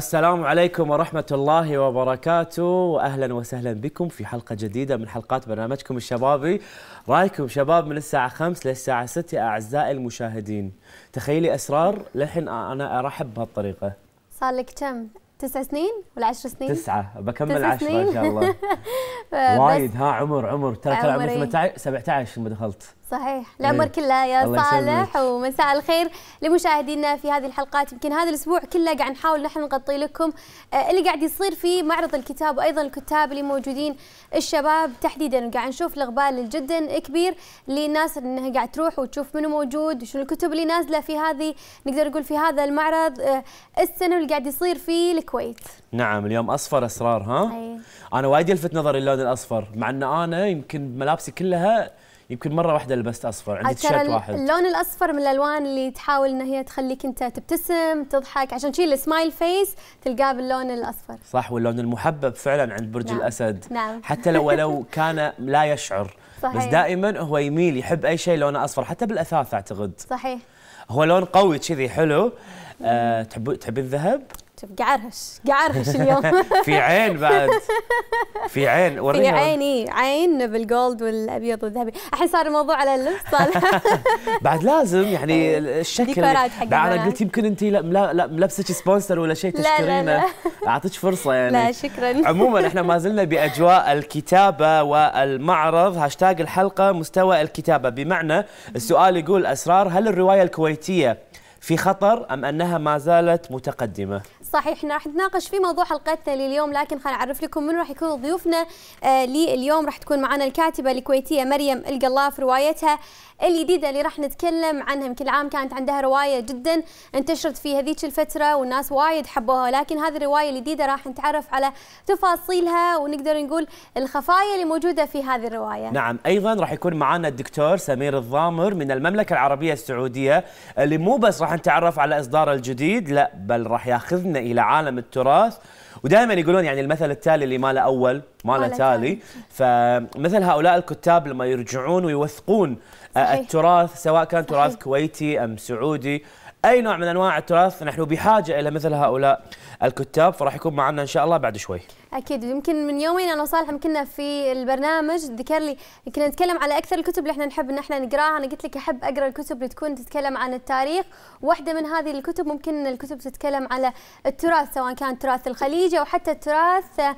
السلام عليكم ورحمة الله وبركاته وأهلا وسهلا بكم في حلقة جديدة من حلقات برنامجكم الشبابي رايكم شباب من الساعة 5 للساعة 6 أعزائي المشاهدين تخيلي أسرار للحين أنا أرحب بهالطريقة صار لك كم؟ تسع سنين ولا عشر سنين؟ تسعة بكمل تسع عشرة إن شاء الله وايد ها عمر عمر ترى ترى عمري 17 لما دخلت صحيح العمر إيه. كله يا صالح ومساء الخير لمشاهدينا في هذه الحلقات يمكن هذا الاسبوع كله قاعد نحاول نحن نغطي لكم آه، اللي قاعد يصير في معرض الكتاب وايضا الكتاب اللي موجودين الشباب تحديدا قاعد نشوف الاقبال جدا كبير للناس انها قاعد تروح وتشوف منو موجود شنو الكتب اللي نازله في هذه نقدر نقول في هذا المعرض آه، السنه اللي قاعد يصير في الكويت نعم اليوم اصفر اسرار ها أي. انا وايد يلفت نظري اللون الاصفر مع ان انا يمكن ملابسي كلها يمكن مره واحده لبست اصفر عندي تيشيرت واحد اللون الاصفر من الالوان اللي تحاول ان هي تخليك انت تبتسم تضحك عشان شي السمايل فيس تلقاه باللون الاصفر صح واللون المحبب فعلا عند برج نعم. الاسد نعم. حتى لو ولو كان لا يشعر صحيح. بس دائما هو يميل يحب اي شيء لونه اصفر حتى بالاثاث اعتقد صحيح هو لون قوي كذي حلو أه تحبين تحبين الذهب؟ شوف قعرهش قعرهش اليوم في عين بعد في عين وريني في عين عين بالجولد والابيض والذهبي الحين صار الموضوع على اللبس صار بعد لازم يعني الشكل انا قلت يمكن انت ملبسك سبونسر ولا شيء تشكرينه اعطيك فرصه يعني لا شكرا عموما احنا ما زلنا باجواء الكتابه والمعرض هاشتاج الحلقه مستوى الكتابه بمعنى السؤال يقول اسرار هل الروايه الكويتيه في خطر أم أنها ما زالت متقدمة؟ صحيح احنا راح نتناقش في موضوع حلقتنا لليوم لكن خلينا نعرف لكم من راح يكون ضيوفنا آه لليوم راح تكون معنا الكاتبة الكويتية مريم القلاف روايتها الجديدة اللي راح نتكلم عنها يمكن العام كانت عندها رواية جدا انتشرت في هذيك الفترة والناس وايد حبوها لكن هذه الرواية الجديدة راح نتعرف على تفاصيلها ونقدر نقول الخفايا اللي موجودة في هذه الرواية نعم أيضا راح يكون معنا الدكتور سمير الضامر من المملكة العربية السعودية اللي مو بس راح راح نتعرف على اصداره الجديد لا بل راح ياخذنا الى عالم التراث ودائما يقولون يعني المثل التالي اللي ما له اول ما له تالي فمثل هؤلاء الكتاب لما يرجعون ويوثقون آه، صحيح. التراث سواء كان تراث صحيح. كويتي ام سعودي اي نوع من انواع التراث نحن بحاجه الى مثل هؤلاء الكتاب فراح يكون معنا ان شاء الله بعد شوي اكيد يمكن من يومين انا وصالح كنا في البرنامج ذكر لي كنا نتكلم على اكثر الكتب اللي احنا نحب ان احنا نقراها انا قلت لك احب اقرا الكتب اللي تكون تتكلم عن التاريخ واحده من هذه الكتب ممكن الكتب تتكلم على التراث سواء كان تراث الخليج او حتى التراث آه،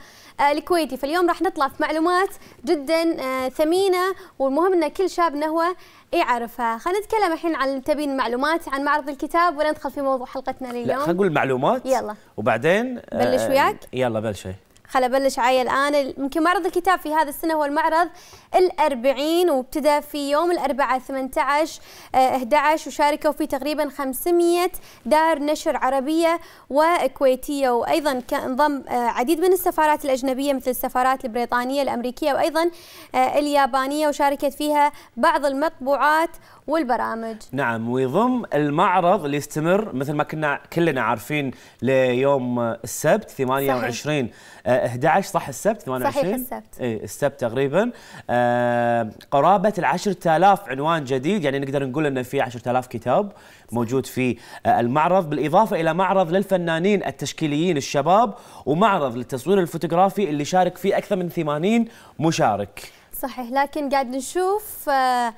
الكويتي فاليوم راح نطلع في معلومات جدا آه، ثمينه والمهم ان كل شاب نهوى يعرفها خلينا نتكلم الحين عن تبين معلومات عن معرض الكتاب ولا ندخل في موضوع حلقتنا لليوم خلينا نقول معلومات يلا وبعد وبعدين بلش آه، وياك؟ يلا بلشي خل ابلش عاي الان يمكن معرض الكتاب في هذا السنه هو المعرض الأربعين وابتدى في يوم الاربعاء 18 11 آه، وشاركوا فيه تقريبا 500 دار نشر عربيه وكويتيه وايضا انضم آه، عديد من السفارات الاجنبيه مثل السفارات البريطانيه الامريكيه وايضا اليابانيه وشاركت فيها بعض المطبوعات والبرامج نعم ويضم المعرض اللي يستمر مثل ما كنا كلنا عارفين ليوم السبت 28 صحيح. 11 آه، صح السبت 28 صحيح السبت اي السبت تقريبا آه قرابه ال 10000 عنوان جديد يعني نقدر نقول انه في 10000 كتاب موجود في آه، المعرض بالاضافه الى معرض للفنانين التشكيليين الشباب ومعرض للتصوير الفوتوغرافي اللي شارك فيه اكثر من 80 مشارك صحيح لكن قاعد نشوف آه،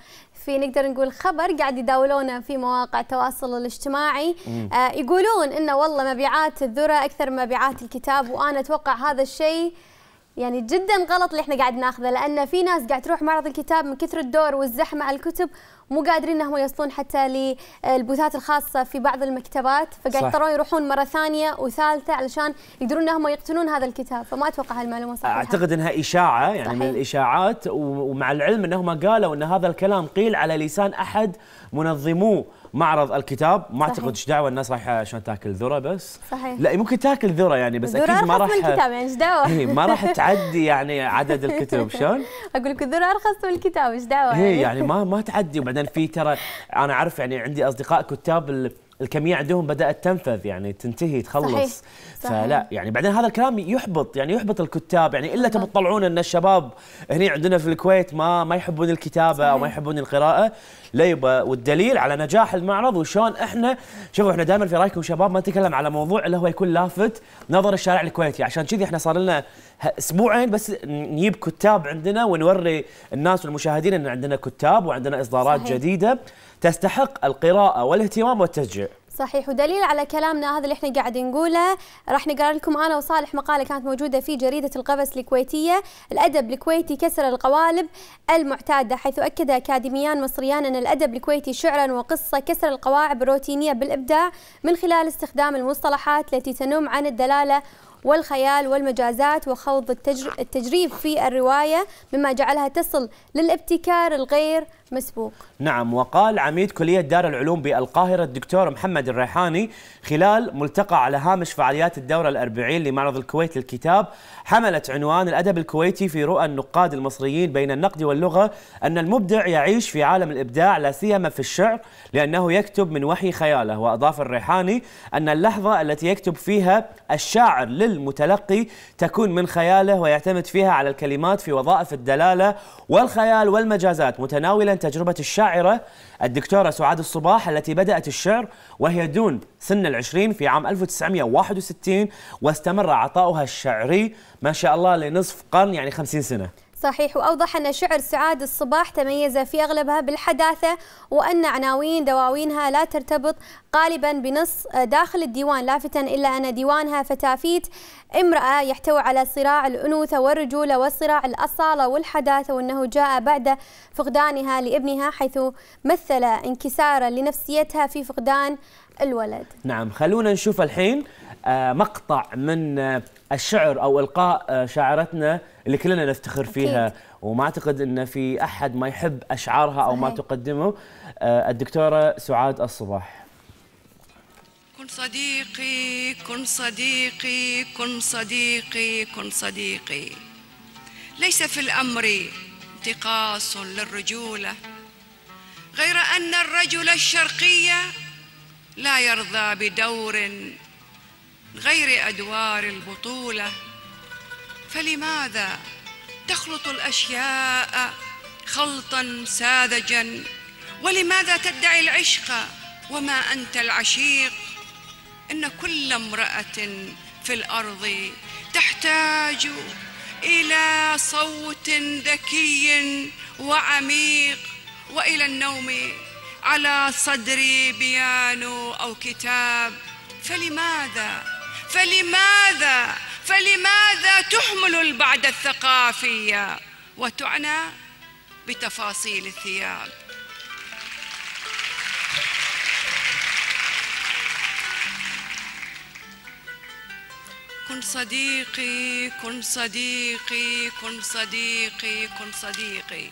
في نقدر نقول خبر قاعد يداولونه في مواقع التواصل الاجتماعي آه يقولون انه والله مبيعات الذره اكثر من مبيعات الكتاب وانا اتوقع هذا الشيء يعني جدا غلط اللي احنا قاعد ناخذه لان في ناس قاعد تروح معرض الكتاب من كثر الدور والزحمه على الكتب مو قادرين انهم يوصلون حتى للبوثات الخاصه في بعض المكتبات فقاعد يضطرون يروحون مره ثانيه وثالثه علشان يقدرون انهم يقتنون هذا الكتاب فما اتوقع هالمعلومه صحيحه اعتقد انها اشاعه يعني صحيح. من الاشاعات ومع العلم انهم قالوا ان هذا الكلام قيل على لسان احد منظموه معرض الكتاب ما اعتقد ايش دعوه الناس رايحه عشان تاكل ذره بس صحيح لا ممكن تاكل ذره يعني بس اكيد ما راح من الكتاب يعني ايش دعوه إيه، ما راح تعدي يعني عدد الكتب شلون؟ اقول لك الذره ارخص من الكتاب ايش دعوه إيه، يعني يعني ما ما تعدي وبعدين في ترى انا اعرف يعني عندي اصدقاء كتاب الكميه عندهم بدات تنفذ يعني تنتهي تخلص صحيح. صحيح. فلا يعني بعدين هذا الكلام يحبط يعني يحبط الكتاب يعني الا تبي تطلعون ان الشباب هنا عندنا في الكويت ما ما يحبون الكتابه صحيح. او ما يحبون القراءه لا يبا والدليل على نجاح المعرض وشون احنا شوفوا احنا دائما في رايكم شباب ما نتكلم على موضوع اللي هو يكون لافت نظر الشارع الكويتي عشان كذي احنا صار لنا اسبوعين بس نجيب كتاب عندنا ونوري الناس والمشاهدين ان عندنا كتاب وعندنا اصدارات صحيح. جديده تستحق القراءة والاهتمام والتشجيع صحيح ودليل على كلامنا هذا اللي احنا قاعد نقوله راح نقرا لكم انا وصالح مقاله كانت موجوده في جريده القبس الكويتيه الادب الكويتي كسر القوالب المعتاده حيث اكد اكاديميان مصريان ان الادب الكويتي شعرا وقصه كسر القواعد الروتينيه بالابداع من خلال استخدام المصطلحات التي تنم عن الدلاله والخيال والمجازات وخوض التجريب في الروايه مما جعلها تصل للابتكار الغير مسبوق نعم وقال عميد كلية دار العلوم بالقاهرة الدكتور محمد الريحاني خلال ملتقى على هامش فعاليات الدورة الأربعين لمعرض الكويت للكتاب حملت عنوان الأدب الكويتي في رؤى النقاد المصريين بين النقد واللغة أن المبدع يعيش في عالم الإبداع لا سيما في الشعر لأنه يكتب من وحي خياله وأضاف الريحاني أن اللحظة التي يكتب فيها الشاعر للمتلقي تكون من خياله ويعتمد فيها على الكلمات في وظائف الدلالة والخيال والمجازات متناولا تجربة الشاعرة الدكتورة سعاد الصباح التي بدأت الشعر وهي دون سن العشرين في عام 1961 واستمر عطاؤها الشعري ما شاء الله لنصف قرن يعني خمسين سنة صحيح وأوضح أن شعر سعاد الصباح تميز في أغلبها بالحداثة وأن عناوين دواوينها لا ترتبط غالبا بنص داخل الديوان لافتا إلا أن ديوانها فتافيت امرأة يحتوي على صراع الأنوثة والرجولة وصراع الأصالة والحداثة وأنه جاء بعد فقدانها لابنها حيث مثل انكسارا لنفسيتها في فقدان الولد نعم خلونا نشوف الحين آه، مقطع من آه، الشعر او القاء آه، شاعرتنا اللي كلنا نفتخر فيها وما اعتقد ان في احد ما يحب اشعارها او ما تقدمه الدكتوره سعاد الصباح كن صديقي كن صديقي كن صديقي كن صديقي ليس في الامر انتقاص للرجوله غير ان الرجل الشرقي لا يرضى بدور غير أدوار البطولة فلماذا تخلط الأشياء خلطا ساذجا ولماذا تدعي العشق وما أنت العشيق إن كل امرأة في الأرض تحتاج إلى صوت ذكي وعميق وإلى النوم على صدر بيانو أو كتاب فلماذا فلماذا فلماذا تحمل البعد الثقافي وتعنى بتفاصيل الثياب كن صديقي كن صديقي كن صديقي كن صديقي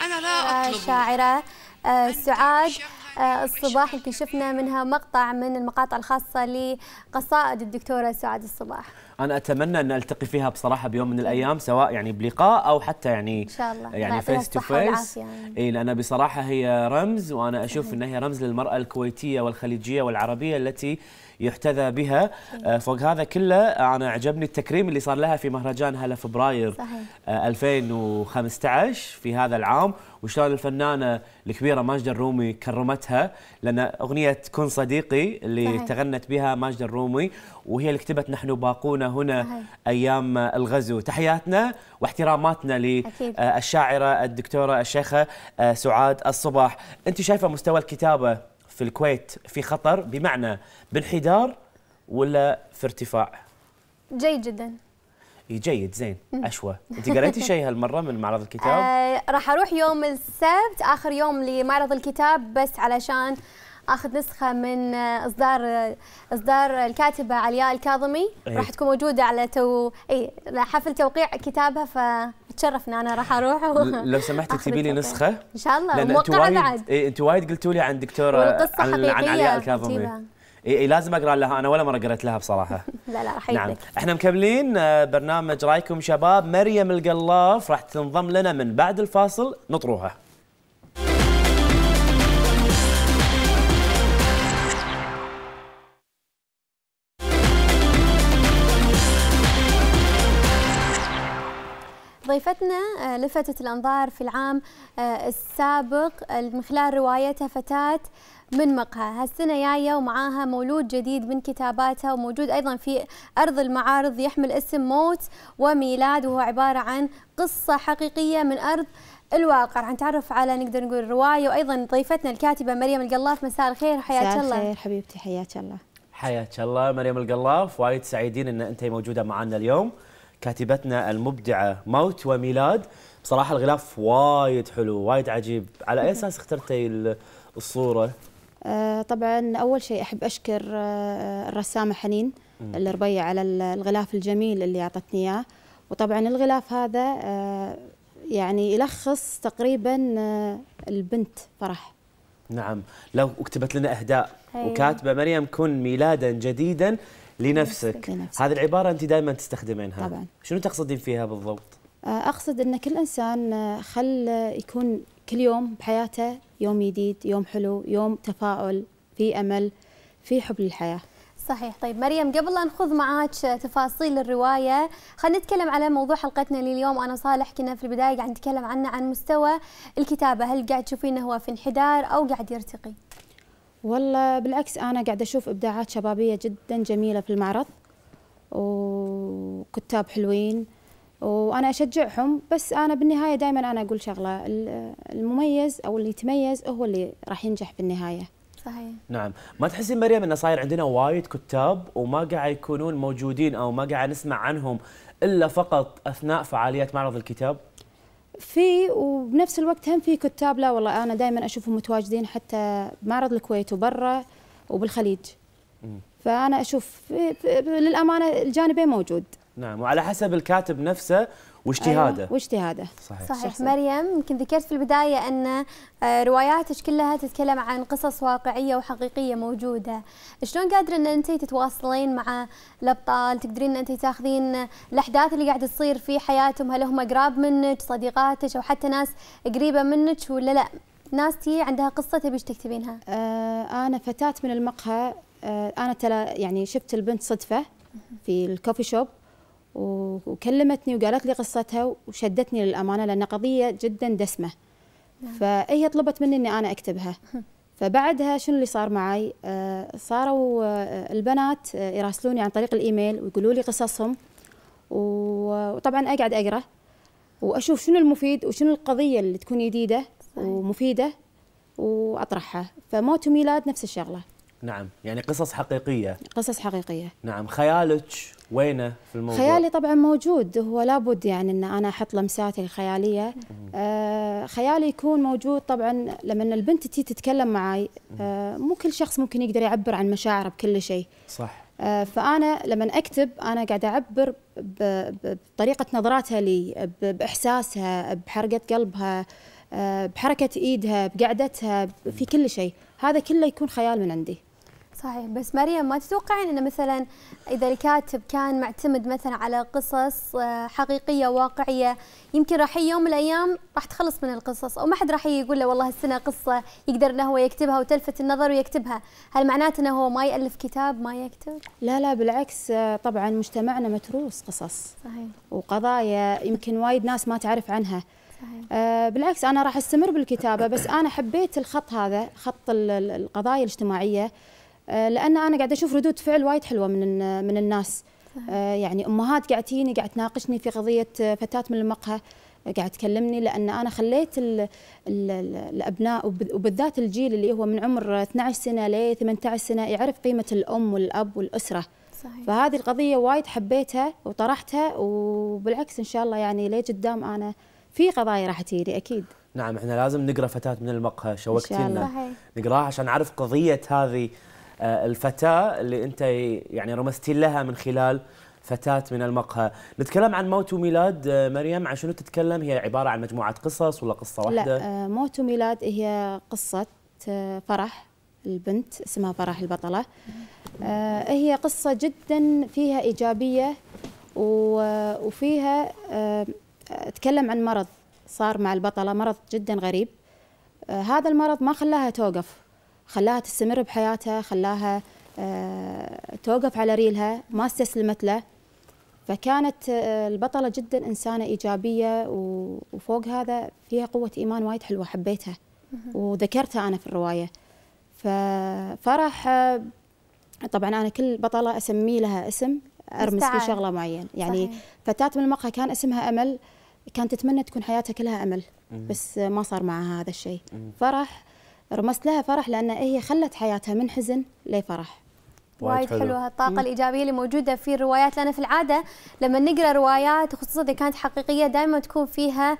أنا لا آه، أطلب شاعرة آه، سعاد آه، الصباح يمكن شفنا منها مقطع من المقاطع الخاصة لقصائد الدكتورة سعاد الصباح أنا أتمنى أن ألتقي فيها بصراحة بيوم من الأيام سواء يعني بلقاء أو حتى يعني إن شاء الله يعني فيس تو فيس إي لأن بصراحة هي رمز وأنا أشوف أنها هي رمز للمرأة الكويتية والخليجية والعربية التي يحتذى بها آه، فوق هذا كله آه، انا عجبني التكريم اللي صار لها في مهرجان هلا فبراير صحيح. 2015 آه، في هذا العام وشلون الفنانه الكبيره ماجده الرومي كرمتها لان اغنيه كن صديقي اللي صحيح. تغنت بها ماجده الرومي وهي اللي كتبت نحن باقونا هنا صحيح. ايام الغزو تحياتنا واحتراماتنا للشاعره الدكتوره الشيخه سعاد الصباح انت شايفه مستوى الكتابه في الكويت في خطر بمعنى بانحدار ولا في ارتفاع؟ جيد جدا جيد زين اشوى انت قريتي شيء هالمره من معرض الكتاب آه راح اروح يوم السبت اخر يوم لمعرض الكتاب بس علشان اخذ نسخه من اصدار اصدار الكاتبه علياء الكاظمي أيه. راح تكون موجوده على تو اي حفل توقيع كتابها فتشرفنا انا راح اروح و... لو سمحت تكتبي لي نسخه ان شاء الله لان انت وايد بعد. إيه انت وايد قلتوا لي عن دكتوره عن, عن علياء الكاظمي اي اي إيه، لازم اقرا لها انا ولا مره قريت لها بصراحه لا لا راح نعم احنا مكملين آه، برنامج رايكم شباب مريم القلاف راح تنضم لنا من بعد الفاصل نطروها ضيفتنا آه، لفتت الأنظار في العام آه، السابق آه، من خلال روايتها فتاة من مقهى هالسنة جاية ومعاها مولود جديد من كتاباتها وموجود أيضا في أرض المعارض يحمل اسم موت وميلاد وهو عبارة عن قصة حقيقية من أرض الواقع نتعرف على نقدر نقول الرواية وأيضا ضيفتنا الكاتبة مريم القلاف مساء الخير حياك الله مساء الخير حبيبتي حياك الله حياك الله مريم القلاف وايد سعيدين ان انت موجوده معنا اليوم كاتبتنا المبدعه موت وميلاد بصراحه الغلاف وايد حلو وايد عجيب على اي اساس اخترتي الصوره آه طبعا اول شيء احب اشكر آه الرسامه حنين الربيع على الغلاف الجميل اللي اعطتني اياه وطبعا الغلاف هذا آه يعني يلخص تقريبا آه، البنت فرح نعم لو كتبت لنا اهداء أيوة. وكاتبه مريم كن ميلادا جديدا لنفسك, هذه العباره انت دائما تستخدمينها طبعا شنو تقصدين فيها بالضبط آه، اقصد ان كل انسان آه، خل آه، يكون كل يوم بحياته يوم جديد يوم حلو يوم تفاؤل في امل في حب للحياه صحيح طيب مريم قبل لا نخوض معاك تفاصيل الرواية خلينا نتكلم على موضوع حلقتنا لليوم أنا وصالح كنا في البداية قاعد نتكلم عنه عن مستوى الكتابة هل قاعد تشوفين هو في انحدار أو قاعد يرتقي والله بالعكس أنا قاعدة أشوف إبداعات شبابية جدا جميلة في المعرض وكتاب حلوين وانا اشجعهم بس انا بالنهايه دائما انا اقول شغله المميز او اللي يتميز هو اللي راح ينجح بالنهايه صحيح نعم ما تحسين مريم انه صاير عندنا وايد كتاب وما قاعد يكونون موجودين او ما قاعد نسمع عنهم الا فقط اثناء فعاليات معرض الكتاب في وبنفس الوقت هم في كتاب لا والله انا دائما اشوفهم متواجدين حتى معرض الكويت وبرا وبالخليج فانا اشوف للامانه الجانبين موجود نعم وعلى حسب الكاتب نفسه واجتهاده أيوة. واجتهاده صحيح. صحيح. صحيح مريم يمكن ذكرت في البدايه ان آه، رواياتك كلها تتكلم عن قصص واقعيه وحقيقيه موجوده شلون قادره ان انت تتواصلين مع الابطال تقدرين ان انت تاخذين الاحداث اللي قاعده تصير في حياتهم هل هم قراب منك صديقاتك او حتى ناس قريبه منك ولا لا ناس تي عندها قصه تبي تكتبينها آه انا فتاه من المقهى آه انا تلا يعني شفت البنت صدفه في الكوفي شوب وكلمتني وقالت لي قصتها وشدتني للامانه لان قضيه جدا دسمه نعم. فهي طلبت مني اني انا اكتبها فبعدها شنو اللي صار معي آه، صاروا آه، البنات آه، يراسلوني عن طريق الايميل ويقولوا لي قصصهم وطبعا اقعد اقرا واشوف شنو المفيد وشنو القضيه اللي تكون جديده ومفيده واطرحها فموت وميلاد نفس الشغله نعم يعني قصص حقيقيه قصص حقيقيه نعم خيالك وينه في الموضوع؟ خيالي طبعا موجود هو لابد يعني ان انا احط لمساتي الخياليه آه خيالي يكون موجود طبعا لما البنت تي تتكلم معي آه مو كل شخص ممكن يقدر يعبر عن مشاعره بكل شيء صح آه فانا لما اكتب انا قاعده اعبر بطريقه نظراتها لي باحساسها بحرقه قلبها آه، بحركه ايدها بقعدتها في كل شيء هذا كله يكون خيال من عندي صحيح بس مريم ما تتوقعين انه مثلا اذا الكاتب كان معتمد مثلا على قصص آه، حقيقيه واقعيه يمكن راح يوم من الايام راح تخلص من القصص او ما حد راح يقول له والله السنه قصه يقدر انه هو يكتبها وتلفت النظر ويكتبها، هل معناته انه هو ما يالف كتاب ما يكتب؟ لا لا بالعكس آه، طبعا مجتمعنا متروس قصص صحيح وقضايا يمكن وايد ناس ما تعرف عنها آه بالعكس انا راح استمر بالكتابه بس انا حبيت الخط هذا خط القضايا الاجتماعيه آه، لان انا قاعده اشوف ردود فعل وايد حلوه من من الناس آه، يعني امهات قاعد تجيني قاعد تناقشني في قضيه آه، فتاه من المقهى قاعد تكلمني لان انا خليت الـ الـ الابناء وبالذات الجيل اللي هو من عمر 12 سنه ل 18 سنه يعرف قيمه الام والاب والاسره صحيح. فهذه القضيه وايد حبيتها وطرحتها وبالعكس ان شاء الله يعني لي قدام انا في قضايا راح تجيني اكيد نعم احنا لازم نقرا فتاه من المقهى شوقتينا نقراها عشان نعرف قضيه هذه آه، الفتاه اللي انت يعني رمزتي لها من خلال فتاة من المقهى نتكلم عن موت وميلاد آه، مريم عن شنو تتكلم هي عبارة عن مجموعة قصص ولا قصة واحدة لا آه، موت وميلاد هي قصة فرح البنت اسمها فرح البطلة هي قصة جدا فيها إيجابية وفيها تكلم عن مرض صار مع البطلة مرض جدا غريب هذا المرض ما خلاها توقف خلاها تستمر بحياتها خلاها آه، توقف على ريلها ما استسلمت له فكانت آه، البطلة جدا إنسانة إيجابية وفوق هذا فيها قوة إيمان وايد حلوة حبيتها وذكرتها أنا في الرواية ففرح آه، طبعا أنا كل بطلة أسمي لها اسم أرمز في شغلة معينة يعني صحيح. فتاة من المقهى كان اسمها أمل كانت تتمنى تكون حياتها كلها أمل بس ما صار معها هذا الشيء فرح رمست لها فرح لان هي خلت حياتها من حزن لفرح وايد حلوه الطاقه الايجابيه اللي موجوده في الروايات لان في العاده لما نقرا روايات خصوصا اذا كانت حقيقيه دائما تكون فيها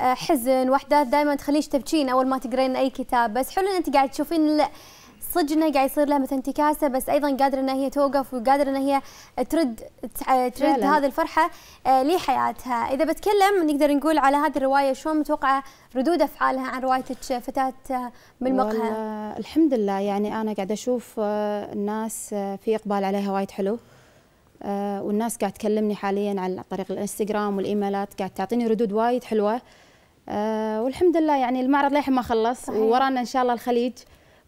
آه، حزن واحداث دائما تخليش تبكين اول ما تقرين اي كتاب بس حلو ان انت قاعد تشوفين صدق انه قاعد يصير لها مثلا انتكاسه بس ايضا قادره ان هي توقف وقادره ان هي ترد آه، ترد هذه الفرحه آه، لحياتها، اذا بتكلم نقدر نقول على هذه الروايه شلون متوقعه ردود افعالها عن روايتك فتاه آه، بالمقهى؟ الحمد لله يعني انا قاعده اشوف الناس في اقبال عليها وايد حلو. والناس قاعد تكلمني حاليا على طريق الانستغرام والايميلات قاعد تعطيني ردود وايد حلوه والحمد لله يعني المعرض للحين ما خلص صحيح. ورانا ان شاء الله الخليج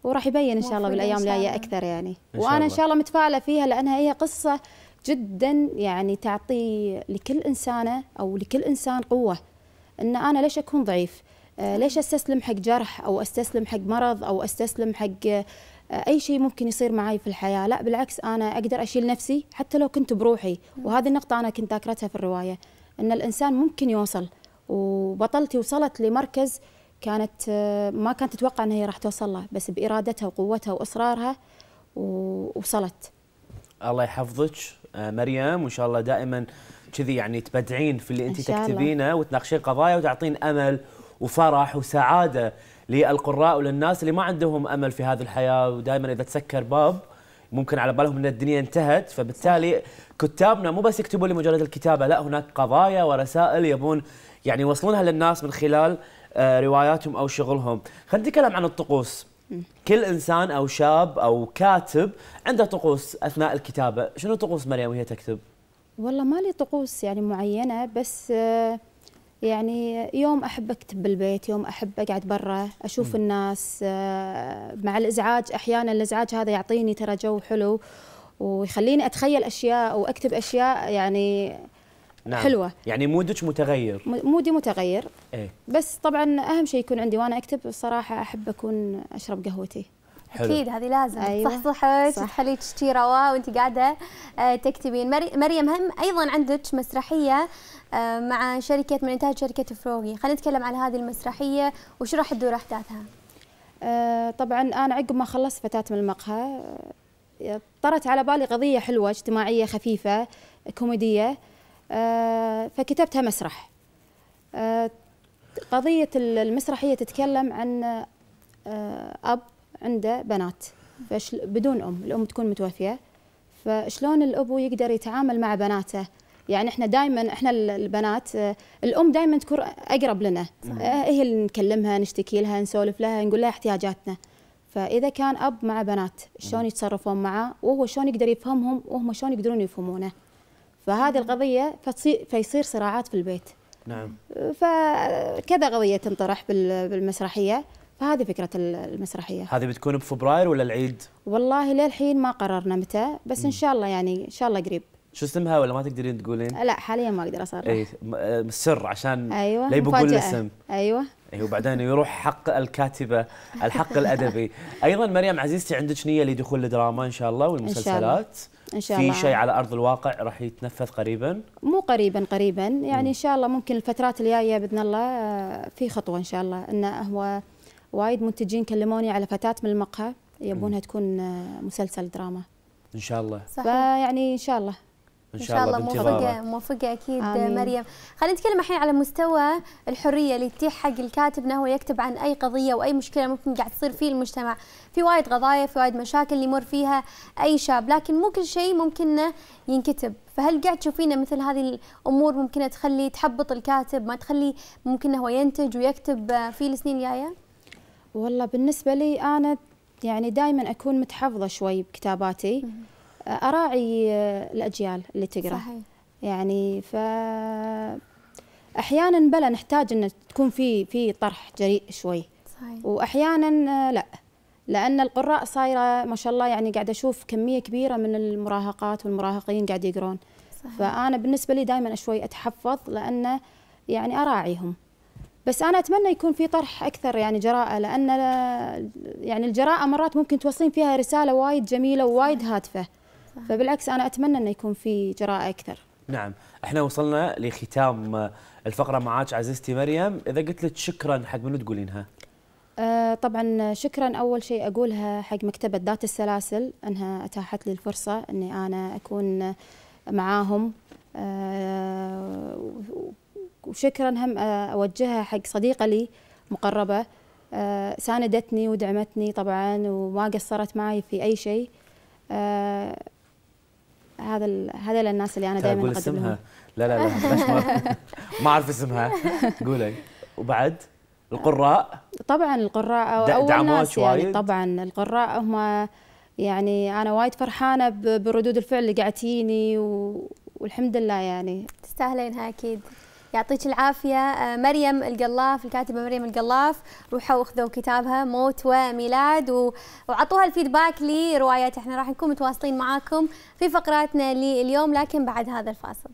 وراح يبين ان شاء الله بالايام الجايه اكثر يعني وانا ان شاء الله متفائله فيها لانها هي قصه جدا يعني تعطي لكل انسانه او لكل انسان قوه ان انا ليش اكون ضعيف؟ آه، ليش استسلم حق جرح او استسلم حق مرض او استسلم حق آه، اي شيء ممكن يصير معي في الحياه، لا بالعكس انا اقدر اشيل نفسي حتى لو كنت بروحي، وهذه النقطه انا كنت ذاكرتها في الروايه، ان الانسان ممكن يوصل وبطلتي وصلت لمركز كانت آه، ما كانت تتوقع أنها هي راح توصل له بس بإرادتها وقوتها وإصرارها ووصلت الله يحفظك آه، مريم وان شاء الله دائما كذي يعني تبدعين في اللي انت تكتبينه وتناقشين قضايا وتعطين امل وفرح وسعاده للقراء وللناس اللي ما عندهم امل في هذه الحياه ودائما اذا تسكر باب ممكن على بالهم ان الدنيا انتهت فبالتالي كتابنا مو بس يكتبون لمجرد الكتابه لا هناك قضايا ورسائل يبون يعني يوصلونها للناس من خلال آه، رواياتهم او شغلهم خلينا نتكلم عن الطقوس كل انسان او شاب او كاتب عنده طقوس اثناء الكتابه شنو طقوس مريم وهي تكتب والله ما لي طقوس يعني معينه بس آه، يعني يوم احب اكتب بالبيت يوم احب اقعد برا اشوف م. الناس آه، مع الازعاج احيانا الازعاج هذا يعطيني ترى جو حلو ويخليني اتخيل اشياء واكتب اشياء يعني نعم. حلوه يعني مودك متغير مودي متغير ايه؟ بس طبعا اهم شيء يكون عندي وانا اكتب الصراحه احب اكون اشرب قهوتي حلو. اكيد هذه لازم أيوة. صح صحك صح. تخليك تشتي روا وانت قاعده آه، تكتبين مريم هم ايضا عندك مسرحيه آه، مع شركه من انتاج شركه فروغي خلينا نتكلم عن هذه المسرحيه وش راح تدور احداثها آه، طبعا انا عقب ما خلصت فتاه من المقهى طرت على بالي قضيه حلوه اجتماعيه خفيفه كوميديه آه، فكتبتها مسرح آه، قضية المسرحية تتكلم عن آه، أب عنده بنات بدون أم الأم تكون متوفية فشلون الأبو يقدر يتعامل مع بناته يعني احنا دائما احنا البنات الام دائما تكون اقرب لنا صحيح. هي اللي نكلمها نشتكي لها نسولف لها نقول لها احتياجاتنا فاذا كان اب مع بنات شلون يتصرفون معه وهو شلون يقدر يفهمهم وهم شلون يقدرون يفهمونه فهذه القضيه فتصير فيصير صراعات في البيت نعم فكذا قضيه تنطرح بالمسرحيه فهذه فكرة المسرحية هذه بتكون بفبراير ولا العيد؟ والله للحين ما قررنا متى بس إن شاء الله يعني إن شاء الله قريب شو اسمها ولا ما تقدرين تقولين؟ لا حاليا ما اقدر اصرح اي آه، سر عشان أيوة لا يبقون الاسم ايوه اي وبعدين يروح حق الكاتبه الحق الادبي ايضا مريم عزيزتي عندك نيه لدخول الدراما ان شاء الله والمسلسلات إن شاء الله. ان شاء في الله في شيء على ارض الواقع راح يتنفذ قريبا؟ مو قريبا قريبا يعني ان شاء الله ممكن الفترات الجايه باذن الله آه، في خطوه ان شاء الله انه هو وايد منتجين كلموني على فتاه من المقهى يبونها تكون آه، مسلسل دراما ان شاء الله صحيح. فيعني ان شاء الله ان شاء الله موفقه موفقه اكيد آه، آمين. مريم خلينا نتكلم الحين على مستوى الحريه اللي تتيح حق الكاتب انه هو يكتب عن اي قضيه واي مشكله ممكن قاعد تصير في المجتمع في وايد قضايا في وايد مشاكل اللي يمر فيها اي شاب لكن مو كل شيء ممكن ينكتب فهل قاعد تشوفين مثل هذه الامور ممكن تخلي تحبط الكاتب ما تخلي ممكن هو ينتج ويكتب في السنين الجايه والله بالنسبه لي انا يعني دائما اكون متحفظه شوي بكتاباتي اراعي الاجيال اللي تقرا صحيح. يعني ف احيانا بلا نحتاج ان تكون في في طرح جريء شوي صحيح. واحيانا آه، لا لان القراء صايره ما شاء الله يعني قاعده اشوف كميه كبيره من المراهقات والمراهقين قاعد يقرون صحيح. فانا بالنسبه لي دائما شوي اتحفظ لان يعني اراعيهم بس انا اتمنى يكون في طرح اكثر يعني جراءه لان يعني الجراءه مرات ممكن توصلين فيها رساله وايد جميله ووايد هادفه صح. فبالعكس انا اتمنى انه يكون في جراءه اكثر نعم احنا وصلنا لختام الفقره معاك عزيزتي مريم اذا قلت لك شكرا حق منو تقولينها آه، طبعا شكرا اول شيء اقولها حق مكتبه ذات السلاسل انها اتاحت لي الفرصه اني انا اكون معاهم آه، وشكرا هم آه، اوجهها حق صديقه لي مقربه ساندتني ودعمتني طبعا وما قصرت معي في اي شيء هذا هذا الناس اللي انا دائما اقول اسمها لا لا لا ما اعرف اسمها قولي وبعد القراء طبعا القراء او الناس يعني طبعا القراء هم يعني انا وايد فرحانه بردود الفعل اللي قاعد تجيني والحمد لله يعني تستاهلينها اكيد يعطيك العافية آه، مريم القلاف الكاتبة مريم القلاف روحوا واخذوا كتابها موت وميلاد وعطوها الفيدباك لروايات احنا راح نكون متواصلين معاكم في فقراتنا لليوم لكن بعد هذا الفاصل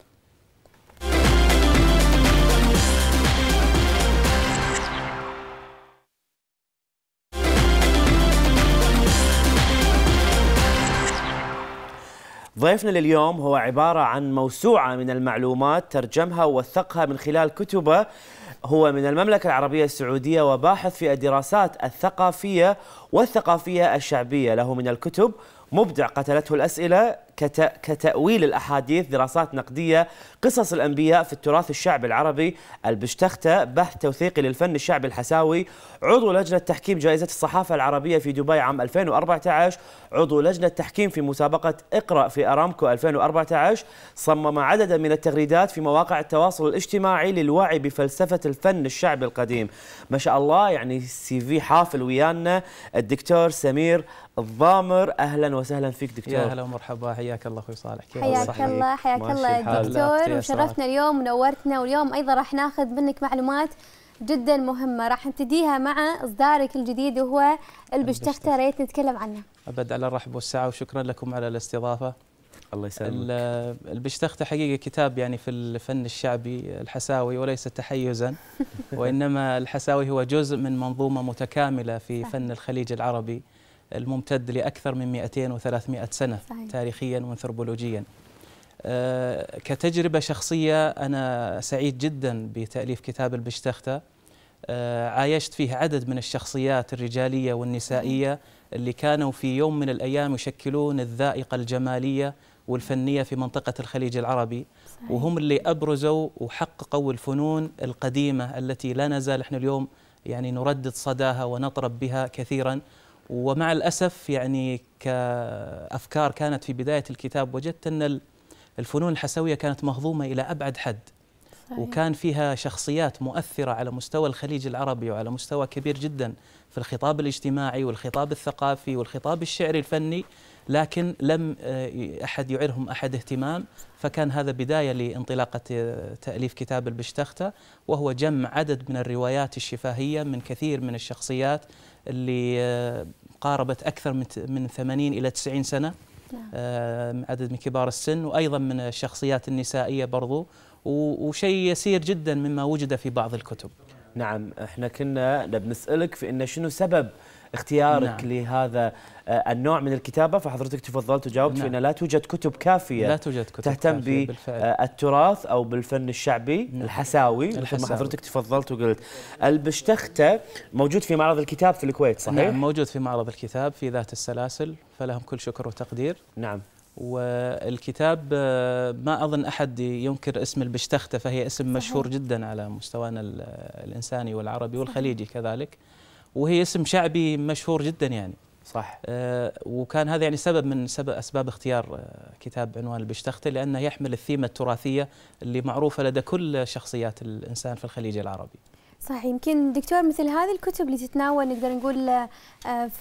ضيفنا لليوم هو عبارة عن موسوعة من المعلومات ترجمها ووثقها من خلال كتبه هو من المملكة العربية السعودية وباحث في الدراسات الثقافية والثقافية الشعبية له من الكتب مبدع قتلته الأسئلة كتأويل الأحاديث دراسات نقدية قصص الأنبياء في التراث الشعبي العربي البشتختة بحث توثيقي للفن الشعبي الحساوي عضو لجنة تحكيم جائزة الصحافة العربية في دبي عام 2014 عضو لجنة تحكيم في مسابقة اقرأ في أرامكو 2014 صمم عددا من التغريدات في مواقع التواصل الاجتماعي للوعي بفلسفة الفن الشعبي القديم ما شاء الله يعني سي في حافل ويانا الدكتور سمير الضامر أهلا وسهلا فيك دكتور يا أهلا ومرحبا حياك الله اخوي صالح كيف حياك الله حياك الله دكتور وشرفتنا اليوم ونورتنا واليوم ايضا راح ناخذ منك معلومات جدا مهمة راح نبتديها مع اصدارك الجديد وهو البشتختة ريت نتكلم عنه ابد على الرحب والسعة وشكرا لكم على الاستضافة الله يسلمك البشتختة حقيقة كتاب يعني في الفن الشعبي الحساوي وليس تحيزا وإنما الحساوي هو جزء من منظومة متكاملة في فن الخليج العربي الممتد لأكثر من 200 و300 سنة صحيح. تاريخيا وانثروبولوجيا آه، كتجربة شخصية أنا سعيد جدا بتأليف كتاب البشتختة آه، عايشت فيه عدد من الشخصيات الرجالية والنسائية اللي كانوا في يوم من الأيام يشكلون الذائقة الجمالية والفنية في منطقة الخليج العربي صحيح. وهم اللي أبرزوا وحققوا الفنون القديمة التي لا نزال احنا اليوم يعني نردد صداها ونطرب بها كثيرا ومع الأسف يعني كأفكار كانت في بداية الكتاب وجدت أن الفنون الحسوية كانت مهضومة إلى أبعد حد صحيح. وكان فيها شخصيات مؤثرة على مستوى الخليج العربي وعلى مستوى كبير جدا في الخطاب الاجتماعي والخطاب الثقافي والخطاب الشعري الفني لكن لم آه، أحد يعرهم أحد اهتمام فكان هذا بداية لانطلاقة آه، تأليف كتاب البشتختة وهو جمع عدد من الروايات الشفاهية من كثير من الشخصيات اللي آه، قاربت اكثر من من 80 الى 90 سنه نعم. آه، عدد من كبار السن وايضا من الشخصيات النسائيه برضو وشيء يسير جدا مما وجد في بعض الكتب نعم احنا كنا نسالك في ان شنو سبب اختيارك نعم. لهذا آه، النوع من الكتابه فحضرتك تفضلت وجاوبت نعم. ان لا توجد كتب كافيه لا توجد كتب تهتم بالتراث آه، او بالفن الشعبي نعم. الحساوي الحساوي ما حضرتك تفضلت وقلت البشتخته موجود في معرض الكتاب في الكويت صحيح نعم موجود في معرض الكتاب في ذات السلاسل فلهم كل شكر وتقدير نعم والكتاب آه، ما اظن احد ينكر اسم البشتخته فهي اسم مشهور جدا على مستوانا الانساني والعربي والخليجي كذلك وهي اسم شعبي مشهور جدا يعني صح آه وكان هذا يعني سبب من سبب اسباب اختيار آه كتاب عنوان البشتخته لانه يحمل الثيمه التراثيه اللي معروفه لدى كل شخصيات الانسان في الخليج العربي صحيح يمكن دكتور مثل هذه الكتب اللي تتناول نقدر نقول آه،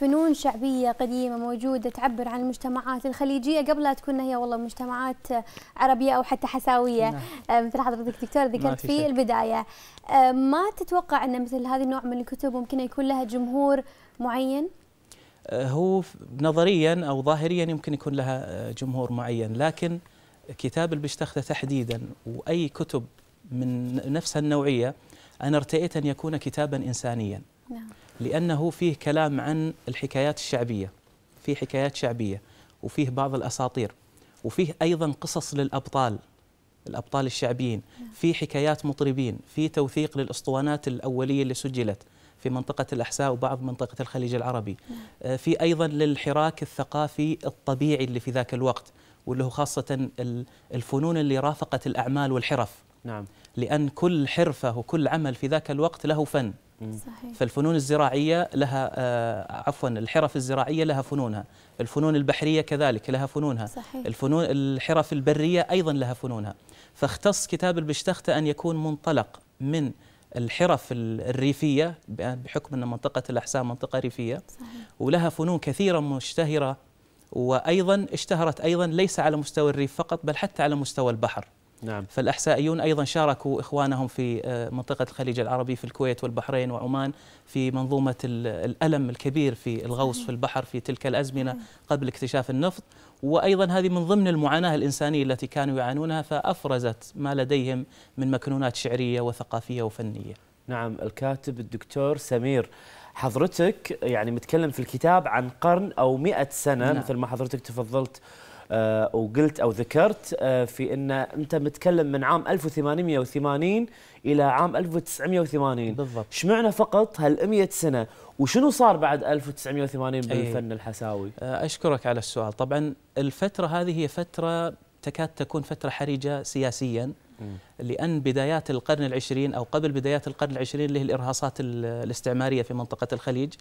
فنون شعبيه قديمه موجوده تعبر عن المجتمعات الخليجيه قبل لا تكون هي والله مجتمعات آه، عربيه او حتى حساويه نعم. آه، مثل حضرتك دكتور ذكرت في, في البدايه ما تتوقع ان مثل هذا النوع من الكتب ممكن يكون لها جمهور معين؟ هو نظريا او ظاهريا يمكن يكون لها جمهور معين لكن كتاب البشتخته تحديدا واي كتب من نفس النوعيه أنا ارتئيت أن يكون كتابا إنسانيا نعم. لأنه فيه كلام عن الحكايات الشعبية فيه حكايات شعبية وفيه بعض الأساطير وفيه أيضا قصص للأبطال الأبطال الشعبيين نعم. فيه في حكايات مطربين في توثيق للأسطوانات الأولية اللي سجلت في منطقة الأحساء وبعض منطقة الخليج العربي نعم. آه، في أيضا للحراك الثقافي الطبيعي اللي في ذاك الوقت واللي هو خاصة الفنون اللي رافقت الأعمال والحرف نعم لأن كل حرفة وكل عمل في ذاك الوقت له فن صحيح. فالفنون الزراعية لها آه عفوا الحرف الزراعية لها فنونها الفنون البحرية كذلك لها فنونها صحيح. الفنون الحرف البرية أيضا لها فنونها فاختص كتاب البشتختة أن يكون منطلق من الحرف الريفية بحكم أن منطقة الأحساء منطقة ريفية صحيح. ولها فنون كثيرة مشتهرة وأيضا اشتهرت أيضا ليس على مستوى الريف فقط بل حتى على مستوى البحر نعم. فالأحسائيون أيضا شاركوا إخوانهم في آه، منطقة الخليج العربي في الكويت والبحرين وعمان في منظومة الألم الكبير في الغوص في البحر في تلك الأزمنة قبل اكتشاف النفط وأيضا هذه من ضمن المعاناة الإنسانية التي كانوا يعانونها فأفرزت ما لديهم من مكنونات شعرية وثقافية وفنية نعم الكاتب الدكتور سمير حضرتك يعني متكلم في الكتاب عن قرن أو مئة سنة نعم. مثل ما حضرتك تفضلت آه، وقلت او ذكرت آه، في ان انت متكلم من عام 1880 الى عام 1980 بالضبط شمعنا فقط هال 100 سنه وشنو صار بعد 1980 إيه. بالفن الحساوي؟ آه، اشكرك على السؤال، طبعا الفتره هذه هي فتره تكاد تكون فترة حرجة سياسيا لأن بدايات القرن العشرين أو قبل بدايات القرن العشرين اللي هي الإرهاصات الاستعمارية في منطقة الخليج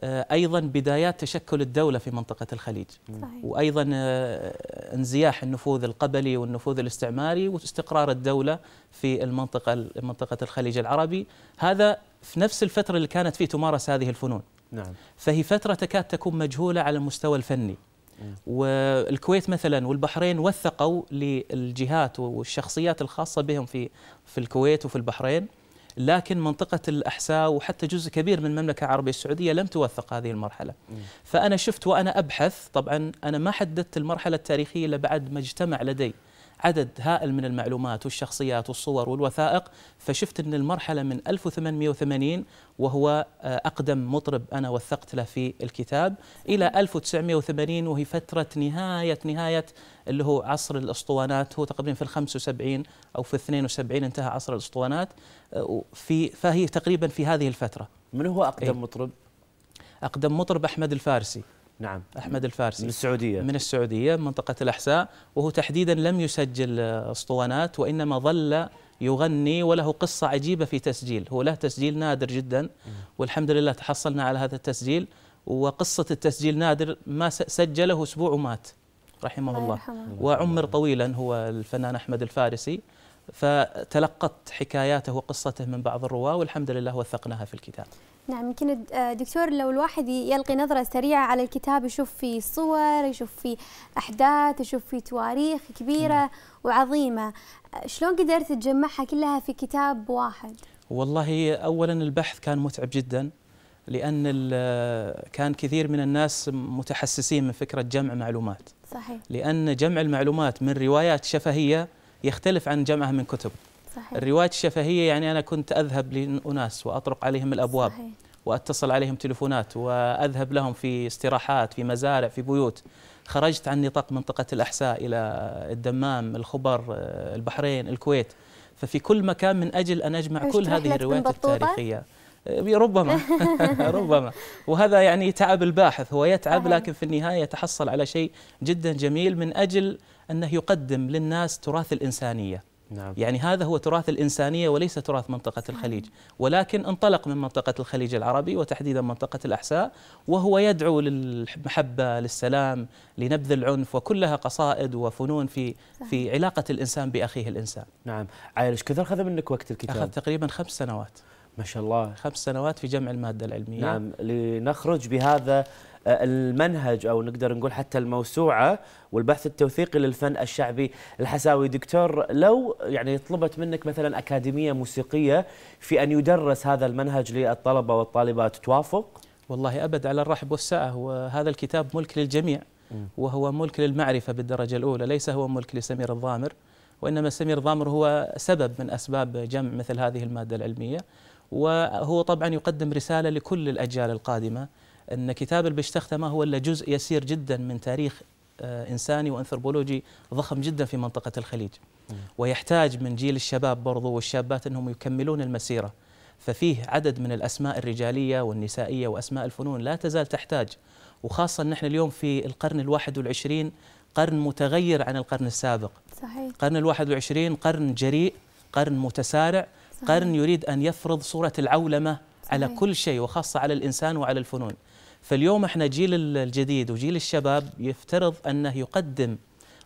آه، أيضا بدايات تشكل الدولة في منطقة الخليج صحيح. وأيضا آه، انزياح النفوذ القبلي والنفوذ الاستعماري واستقرار الدولة في المنطقة منطقة الخليج العربي هذا في نفس الفترة اللي كانت فيه تمارس هذه الفنون نعم. فهي فترة تكاد تكون مجهولة على المستوى الفني والكويت مثلا والبحرين وثقوا للجهات والشخصيات الخاصه بهم في في الكويت وفي البحرين لكن منطقة الأحساء وحتى جزء كبير من المملكة العربية السعودية لم توثق هذه المرحلة فأنا شفت وأنا أبحث طبعا أنا ما حددت المرحلة التاريخية إلا بعد ما اجتمع لدي عدد هائل من المعلومات والشخصيات والصور والوثائق فشفت أن المرحلة من 1880 وهو آه، أقدم مطرب أنا وثقت له في الكتاب إلى 1980 وهي فترة نهاية نهاية اللي هو عصر الأسطوانات هو تقريبا في ال 75 أو في 72 انتهى عصر الأسطوانات آه، في فهي تقريبا في هذه الفترة من هو أقدم إيه. مطرب؟ أقدم مطرب أحمد الفارسي نعم أحمد الفارسي من السعودية من السعودية منطقة الأحساء وهو تحديدا لم يسجل أسطوانات وإنما ظل يغني وله قصة عجيبة في تسجيل هو له تسجيل نادر جدا والحمد لله تحصلنا على هذا التسجيل وقصة التسجيل نادر ما سجله أسبوع ومات رحمه الله وعمر طويلا هو الفنان أحمد الفارسي فتلقت حكاياته وقصته من بعض الرواة والحمد لله وثقناها في الكتاب نعم يمكن آه، دكتور لو الواحد يلقي نظرة سريعة على الكتاب يشوف فيه صور يشوف فيه أحداث يشوف فيه تواريخ كبيرة نعم. وعظيمة آه، شلون قدرت تجمعها كلها في كتاب واحد؟ والله أولا البحث كان متعب جدا لأن آه، كان كثير من الناس متحسسين من فكرة جمع معلومات صحيح لأن جمع المعلومات من روايات شفهية يختلف عن جمعها من كتب صحيح. الروايه الشفهية يعني أنا كنت أذهب لأناس وأطرق عليهم الأبواب صحيح. وأتصل عليهم تليفونات وأذهب لهم في استراحات في مزارع في بيوت خرجت عن نطاق منطقة الأحساء إلى الدمام الخبر آه، البحرين الكويت ففي كل مكان من أجل أن أجمع كل هذه الروايات التاريخية آه، ربما ربما وهذا يعني تعب الباحث هو يتعب لكن في النهايه يتحصل على شيء جدا جميل من اجل انه يقدم للناس تراث الانسانيه نعم. يعني هذا هو تراث الإنسانية وليس تراث منطقة الخليج ولكن انطلق من منطقة الخليج العربي وتحديدا منطقة الأحساء وهو يدعو للمحبة للسلام لنبذ العنف وكلها قصائد وفنون في في علاقة الإنسان بأخيه الإنسان نعم عايش كثر أخذ منك وقت الكتاب أخذ تقريبا خمس سنوات ما شاء الله خمس سنوات في جمع المادة العلمية نعم لنخرج بهذا المنهج او نقدر نقول حتى الموسوعه والبحث التوثيقي للفن الشعبي الحساوي دكتور لو يعني طلبت منك مثلا اكاديميه موسيقيه في ان يدرس هذا المنهج للطلبه والطالبات توافق؟ والله ابد على الرحب والسعه وهذا الكتاب ملك للجميع وهو ملك للمعرفه بالدرجه الاولى ليس هو ملك لسمير الضامر وانما سمير الضامر هو سبب من اسباب جمع مثل هذه الماده العلميه وهو طبعا يقدم رساله لكل الاجيال القادمه أن كتاب البشتخته ما هو إلا جزء يسير جدا من تاريخ آه، إنساني وأنثروبولوجي ضخم جدا في منطقة الخليج ويحتاج من جيل الشباب برضو والشابات أنهم يكملون المسيرة ففيه عدد من الأسماء الرجالية والنسائية وأسماء الفنون لا تزال تحتاج وخاصة نحن اليوم في القرن الواحد والعشرين قرن متغير عن القرن السابق صحيح. قرن الواحد والعشرين قرن جريء قرن متسارع قرن يريد أن يفرض صورة العولمة صحيح. على كل شيء وخاصة على الإنسان وعلى الفنون فاليوم احنا جيل الجديد وجيل الشباب يفترض أنه يقدم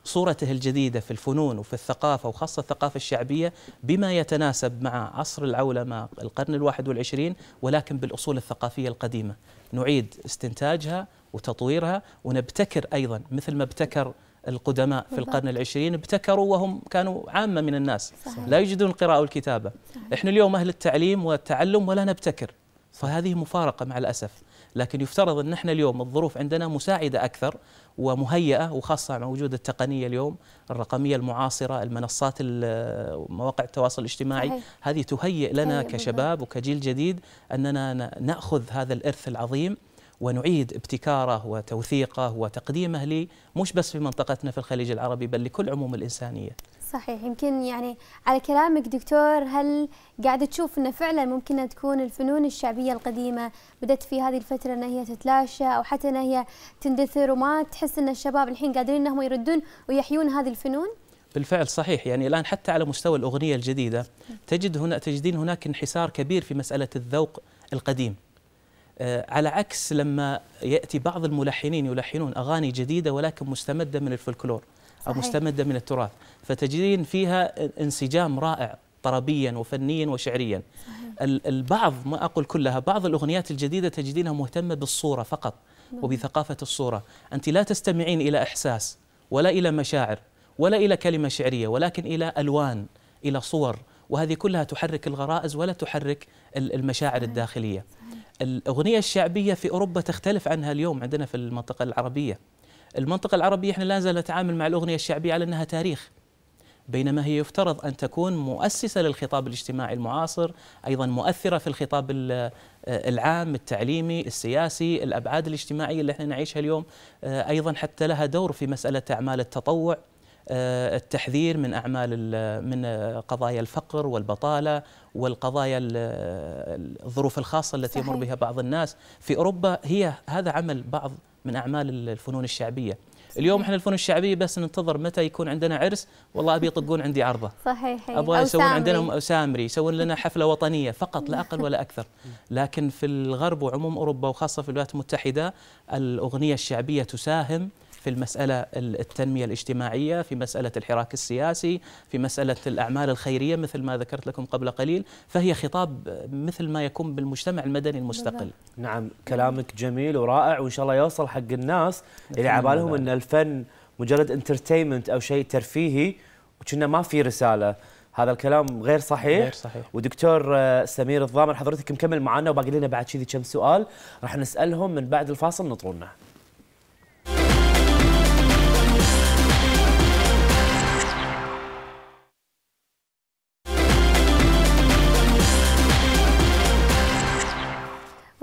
صورته الجديدة في الفنون وفي الثقافة وخاصة الثقافة الشعبية بما يتناسب مع عصر العولمة القرن الواحد والعشرين ولكن بالأصول الثقافية القديمة نعيد استنتاجها وتطويرها ونبتكر أيضا مثل ما ابتكر القدماء في القرن العشرين ابتكروا وهم كانوا عامة من الناس صحيح. لا يجدون القراءة والكتابة صحيح. إحنا اليوم أهل التعليم والتعلم ولا نبتكر فهذه مفارقة مع الأسف لكن يفترض أن احنا اليوم الظروف عندنا مساعدة أكثر ومهيئة وخاصة مع وجود التقنية اليوم الرقمية المعاصرة المنصات مواقع التواصل الاجتماعي صحيح. هذه تهيئ لنا كشباب وكجيل جديد أننا نأخذ هذا الإرث العظيم ونعيد ابتكاره وتوثيقه وتقديمه لي مش بس في منطقتنا في الخليج العربي بل لكل عموم الإنسانية صحيح يمكن يعني على كلامك دكتور هل قاعد تشوف أنه فعلا ممكن أن تكون الفنون الشعبية القديمة بدأت في هذه الفترة أنها هي تتلاشى أو حتى أنها هي تندثر وما تحس أن الشباب الحين قادرين أنهم يردون ويحيون هذه الفنون؟ بالفعل صحيح يعني الآن حتى على مستوى الأغنية الجديدة تجد هنا تجدين هناك انحسار كبير في مسألة الذوق القديم آه، على عكس لما ياتي بعض الملحنين يلحنون اغاني جديده ولكن مستمده من الفلكلور او مستمده من التراث فتجدين فيها انسجام رائع طربيا وفنيا وشعريا صحيح. البعض ما اقول كلها بعض الاغنيات الجديده تجدينها مهتمه بالصوره فقط نعم. وبثقافه الصوره انت لا تستمعين الى احساس ولا الى مشاعر ولا الى كلمه شعريه ولكن الى الوان الى صور وهذه كلها تحرك الغرائز ولا تحرك المشاعر الداخليه الأغنية الشعبية في أوروبا تختلف عنها اليوم عندنا في المنطقة العربية المنطقة العربية احنا لا نزال نتعامل مع الأغنية الشعبية على أنها تاريخ بينما هي يفترض أن تكون مؤسسة للخطاب الاجتماعي المعاصر أيضا مؤثرة في الخطاب العام التعليمي السياسي الأبعاد الاجتماعية اللي احنا نعيشها اليوم آه، أيضا حتى لها دور في مسألة أعمال التطوع آه، التحذير من اعمال من قضايا الفقر والبطاله والقضايا الظروف الخاصه التي يمر بها بعض الناس في اوروبا هي هذا عمل بعض من اعمال الفنون الشعبيه اليوم احنا الفنون الشعبيه بس ننتظر متى يكون عندنا عرس والله ابي يطقون عندي عرضه صحيح ابغى يسوون عندنا سامري يسوون لنا حفله وطنيه فقط لا اقل ولا اكثر لكن في الغرب وعموم اوروبا وخاصه في الولايات المتحده الاغنيه الشعبيه تساهم في المسألة التنمية الاجتماعية في مسألة الحراك السياسي في مسألة الأعمال الخيرية مثل ما ذكرت لكم قبل قليل فهي خطاب مثل ما يكون بالمجتمع المدني المستقل نعم كلامك جميل ورائع وإن شاء الله يوصل حق الناس اللي عبالهم أن الفن مجرد انترتينمنت أو شيء ترفيهي وكنا ما في رسالة هذا الكلام غير صحيح غير صحيح ودكتور آه، سمير الضامن حضرتك مكمل معنا وباقي لنا بعد كذي كم سؤال راح نسالهم من بعد الفاصل نطرونه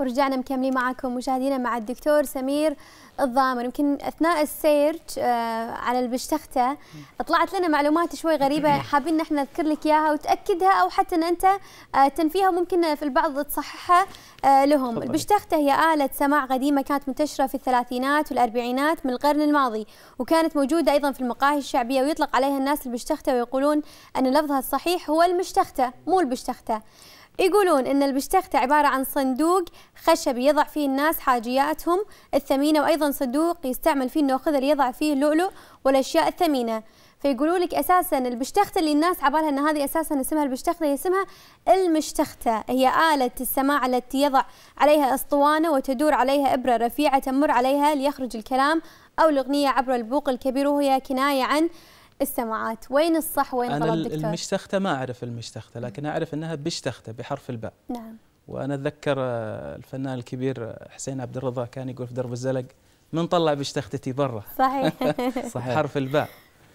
ورجعنا مكملين معكم مشاهدينا مع الدكتور سمير الضامن يمكن اثناء السيرج آه، على البشتخته طلعت لنا معلومات شوي غريبه حابين نحن نذكر لك اياها وتاكدها او حتى ان انت آه، تنفيها وممكن في البعض تصححها آه، لهم البشتخته هي اله سماع قديمه كانت منتشره في الثلاثينات والاربعينات من القرن الماضي وكانت موجوده ايضا في المقاهي الشعبيه ويطلق عليها الناس البشتخته ويقولون ان لفظها الصحيح هو المشتخته مو البشتخته يقولون ان البشتخت عباره عن صندوق خشبي يضع فيه الناس حاجياتهم الثمينه وايضا صندوق يستعمل فيه النوخذ يضع فيه اللؤلؤ والاشياء الثمينه فيقولوا لك اساسا البشتخت اللي الناس عبالها ان هذه اساسا اسمها البشتخته هي اسمها المشتخته هي اله السماع التي يضع عليها اسطوانه وتدور عليها ابره رفيعه تمر عليها ليخرج الكلام او الاغنيه عبر البوق الكبير وهي كنايه عن السماعات وين الصح وين أنا غلط دكتور؟ المشتختة ما أعرف المشتختة لكن أعرف أنها بشتختة بحرف الباء نعم وأنا أتذكر آه، الفنان الكبير آه، حسين عبد الرضا كان يقول في درب الزلق من طلع بشتختتي برا صحيح صحيح حرف الباء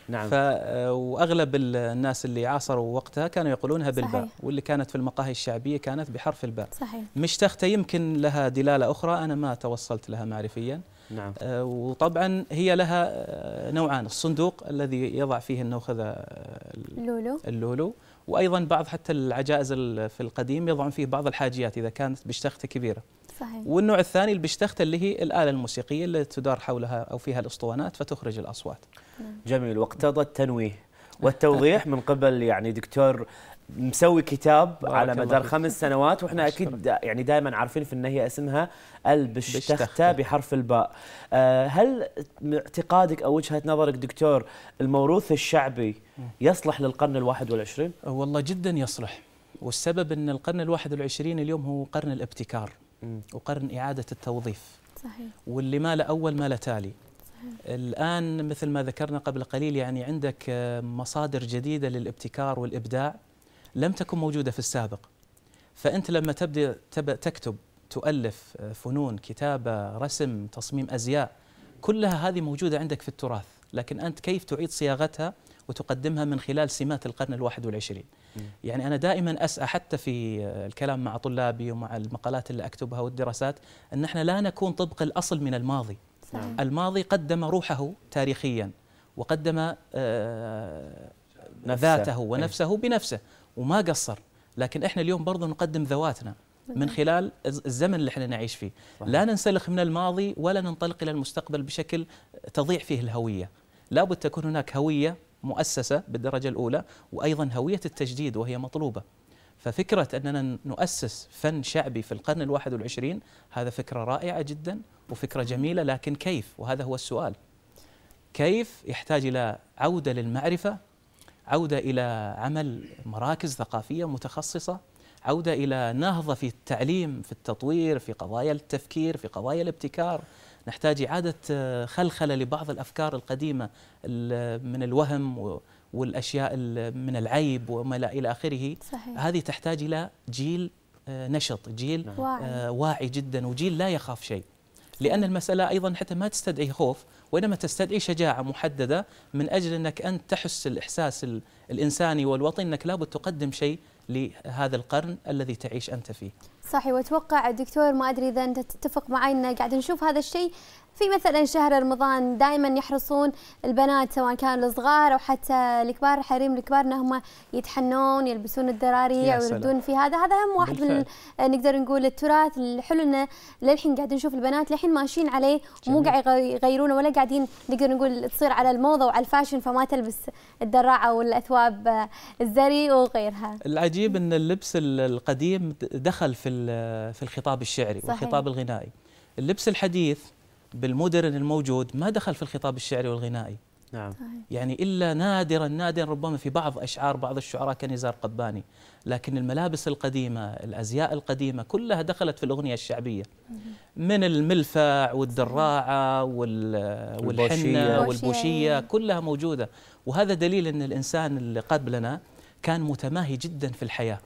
نعم آه، واغلب الناس اللي عاصروا وقتها كانوا يقولونها بالباء واللي كانت في المقاهي الشعبيه كانت بحرف الباء صحيح مشتخته يمكن لها دلاله اخرى انا ما توصلت لها معرفيا نعم. آه، وطبعا هي لها آه، نوعان الصندوق الذي يضع فيه النوخذة اللولو آه، اللولو وايضا بعض حتى العجائز في القديم يضعون فيه بعض الحاجيات اذا كانت بشتخته كبيره صحيح. والنوع الثاني البشتخته اللي هي الاله الموسيقيه اللي تدار حولها او فيها الاسطوانات فتخرج الاصوات نعم. جميل واقتضى التنويه والتوضيح من قبل يعني دكتور مسوي كتاب على مدار خمس سنوات واحنا اكيد يعني دائما عارفين في النهي اسمها البشتخته بحرف الباء آه، هل اعتقادك او وجهه نظرك دكتور الموروث الشعبي يصلح للقرن الواحد والعشرين؟ أه، والله جدا يصلح والسبب ان القرن الواحد والعشرين اليوم هو قرن الابتكار وقرن اعاده التوظيف صحيح واللي ما له اول ما له تالي الآن مثل ما ذكرنا قبل قليل يعني عندك آه، مصادر جديدة للابتكار والإبداع لم تكن موجودة في السابق فأنت لما تبدأ تكتب تؤلف آه، فنون كتابة رسم تصميم أزياء كلها هذه موجودة عندك في التراث لكن أنت كيف تعيد صياغتها وتقدمها من خلال سمات القرن الواحد والعشرين يعني أنا دائما أسعى حتى في آه، الكلام مع طلابي ومع المقالات اللي أكتبها والدراسات أن احنا لا نكون طبق الأصل من الماضي صحيح. نعم. الماضي قدم روحه تاريخيا وقدم آه ذاته ونفسه إيه. بنفسه وما قصر لكن احنا اليوم برضه نقدم ذواتنا من نعم. خلال الزمن اللي احنا نعيش فيه لا ننسلخ من الماضي ولا ننطلق الى المستقبل بشكل تضيع فيه الهويه لابد تكون هناك هويه مؤسسه بالدرجه الاولى وايضا هويه التجديد وهي مطلوبه ففكرة أننا نؤسس فن شعبي في القرن الواحد والعشرين هذا فكرة رائعة جدا وفكرة جميلة لكن كيف وهذا هو السؤال كيف يحتاج إلى عودة للمعرفة عودة إلى عمل مراكز ثقافية متخصصة عودة إلى نهضة في التعليم في التطوير في قضايا التفكير في قضايا الابتكار نحتاج إعادة آه، خلخلة لبعض الأفكار القديمة من الوهم والأشياء من العيب وما إلى آخره صحيح. هذه تحتاج إلى جيل آه، نشط جيل واعي. آه، واعي جدا وجيل لا يخاف شيء لأن المسألة أيضا حتى ما تستدعي خوف وإنما تستدعي شجاعة محددة من أجل أنك أنت تحس الإحساس الإنساني والوطني أنك لابد تقدم شيء لهذا القرن الذي تعيش أنت فيه صحي واتوقع دكتور ما ادري اذا انت تتفق معي ان قاعد نشوف هذا الشيء في مثلا شهر رمضان دائما يحرصون البنات سواء كانوا الصغار او حتى الكبار الحريم الكبار انهم يتحنون يلبسون الدراري ويردون في هذا هذا هم واحد بالفعل. من آه، نقدر نقول التراث الحلو انه للحين قاعد نشوف البنات للحين ماشيين عليه مو قاعد يغيرونه ولا قاعدين نقدر نقول تصير على الموضه وعلى الفاشن فما تلبس الدراعه والاثواب آه، الزري وغيرها. العجيب ان اللبس القديم دخل في في الخطاب الشعري صحيح. والخطاب الغنائي اللبس الحديث بالمودرن الموجود ما دخل في الخطاب الشعري والغنائي نعم يعني الا نادرا نادرا ربما في بعض اشعار بعض الشعراء كنزار قباني لكن الملابس القديمه الازياء القديمه كلها دخلت في الاغنيه الشعبيه من الملفع والدراعه والحنه والبوشيه كلها موجوده وهذا دليل ان الانسان اللي قبلنا كان متماهي جدا في الحياه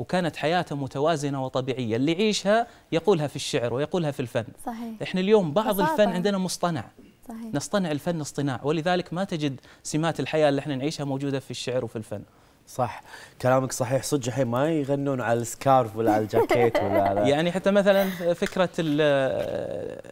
وكانت حياته متوازنه وطبيعيه اللي يعيشها يقولها في الشعر ويقولها في الفن صحيح. احنا اليوم بعض الفن عندنا مصطنع صحيح. نصطنع الفن اصطناع ولذلك ما تجد سمات الحياه اللي احنا نعيشها موجوده في الشعر وفي الفن صح كلامك صحيح صدق الحين ما يغنون على السكارف ولا على الجاكيت ولا على يعني حتى مثلا فكره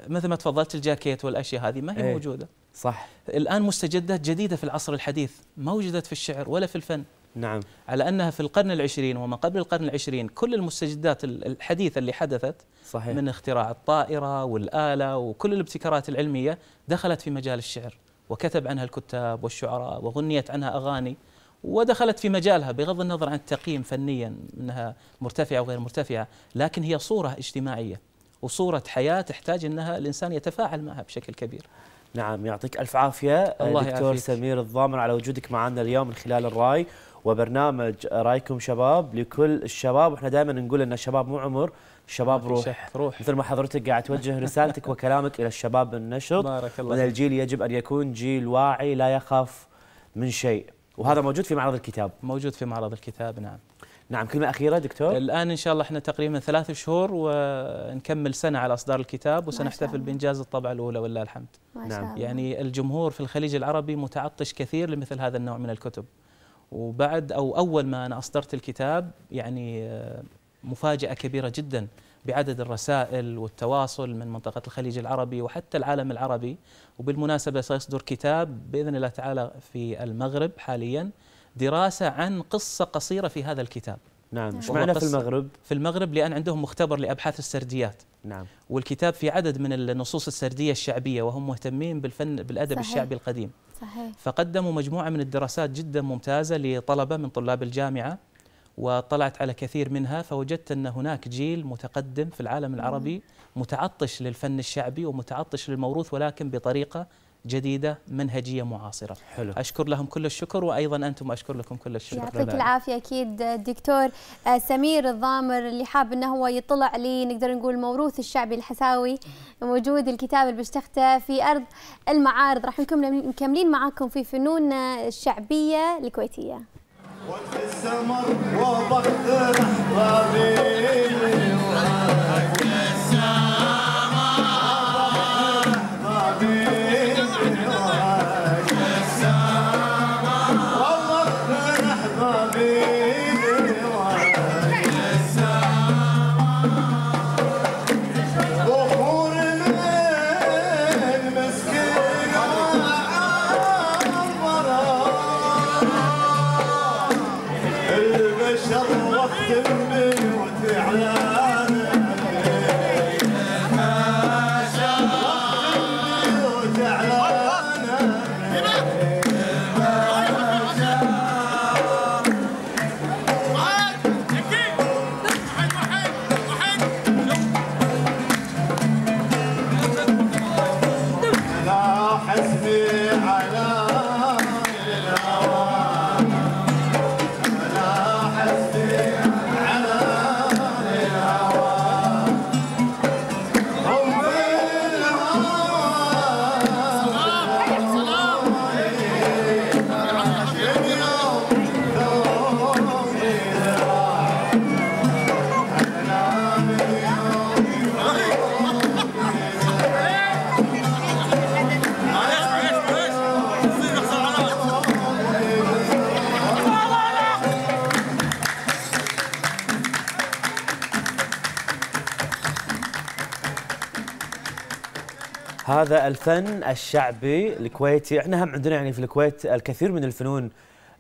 مثل ما تفضلت الجاكيت والاشياء هذه ما هي ايه موجوده صح الان مستجدات جديده في العصر الحديث ما وجدت في الشعر ولا في الفن نعم على أنها في القرن العشرين وما قبل القرن العشرين كل المستجدات الحديثة اللي حدثت صحيح. من اختراع الطائرة والآلة وكل الابتكارات العلمية دخلت في مجال الشعر وكتب عنها الكتاب والشعراء وغنيت عنها أغاني ودخلت في مجالها بغض النظر عن التقييم فنيا انها مرتفعه وغير مرتفعه، لكن هي صوره اجتماعيه وصوره حياه تحتاج انها الانسان يتفاعل معها بشكل كبير. نعم يعطيك الف عافيه الله دكتور يعافيك. سمير الضامر على وجودك معنا اليوم من خلال الراي وبرنامج رايكم شباب لكل الشباب واحنا دائما نقول ان الشباب مو عمر الشباب روح. روح مثل ما حضرتك قاعد توجه رسالتك وكلامك الى الشباب النشط بارك الله وان الجيل يجب ان يكون جيل واعي لا يخاف من شيء وهذا موجود في معرض الكتاب موجود في معرض الكتاب نعم نعم كلمة أخيرة دكتور الآن إن شاء الله إحنا تقريبا ثلاث شهور ونكمل سنة على إصدار الكتاب وسنحتفل بإنجاز الطبعة الأولى ولله الحمد نعم يعني الجمهور في الخليج العربي متعطش كثير لمثل هذا النوع من الكتب وبعد أو أول ما أنا أصدرت الكتاب يعني آه، مفاجأة كبيرة جدا بعدد الرسائل والتواصل من منطقة الخليج العربي وحتى العالم العربي وبالمناسبة سيصدر كتاب بإذن الله تعالى في المغرب حاليا دراسة عن قصة قصيرة في هذا الكتاب نعم مش نعم. معنى في المغرب في المغرب لأن عندهم مختبر لأبحاث السرديات نعم والكتاب في عدد من النصوص السردية الشعبية وهم مهتمين بالفن بالأدب صحيح. الشعبي القديم صحيح فقدموا مجموعة من الدراسات جدا ممتازة لطلبة من طلاب الجامعة وطلعت على كثير منها فوجدت أن هناك جيل متقدم في العالم العربي نعم. متعطش للفن الشعبي ومتعطش للموروث ولكن بطريقة جديدة منهجية معاصرة حلو. أشكر لهم كل الشكر وأيضا أنتم أشكر لكم كل الشكر يعطيك العافية أكيد الدكتور آه، سمير الضامر اللي حاب أنه هو يطلع لي نقدر نقول موروث الشعبي الحساوي موجود الكتاب اللي بشتخته في أرض المعارض راح نكون مكملين معاكم في فنون الشعبية آه، الكويتية وضغط هذا الفن الشعبي الكويتي احنا هم عندنا يعني في الكويت الكثير من الفنون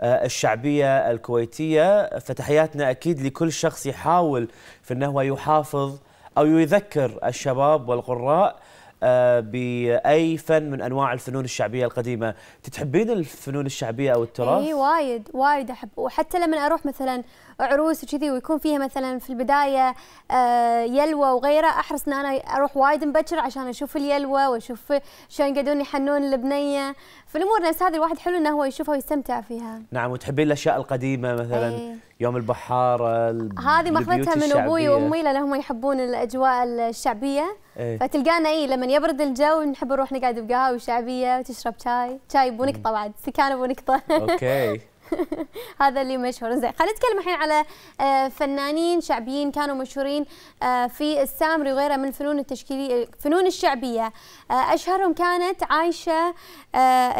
آه، الشعبية الكويتية فتحياتنا أكيد لكل شخص يحاول في أنه يحافظ أو يذكر الشباب والقراء آه، باي فن من انواع الفنون الشعبيه القديمه تحبين الفنون الشعبيه او التراث اي وايد وايد احب وحتى لما اروح مثلا عروس وكذي ويكون فيها مثلا في البدايه آه، يلوى وغيره احرص ان انا اروح وايد مبكر عشان اشوف اليلوى واشوف شلون يقعدون يحنون البنيه فالامور نفس هذه الواحد حلو انه هو يشوفها ويستمتع فيها نعم وتحبين الاشياء القديمه مثلا أي. يوم البحاره هذه ماخذتها من ابوي وامي لانهم يحبون الاجواء الشعبيه ايه؟ فتلقانا اي لما يبرد الجو نحب نروح نقعد بقهاوي شعبيه وتشرب شاي شاي بونقطه بعد سكان بونقطه اوكي هذا اللي مشهور زين خلينا نتكلم الحين على آه، فنانين شعبيين كانوا مشهورين آه، في السامري وغيرها من الفنون التشكيليه الفنون الشعبيه آه، اشهرهم كانت عايشه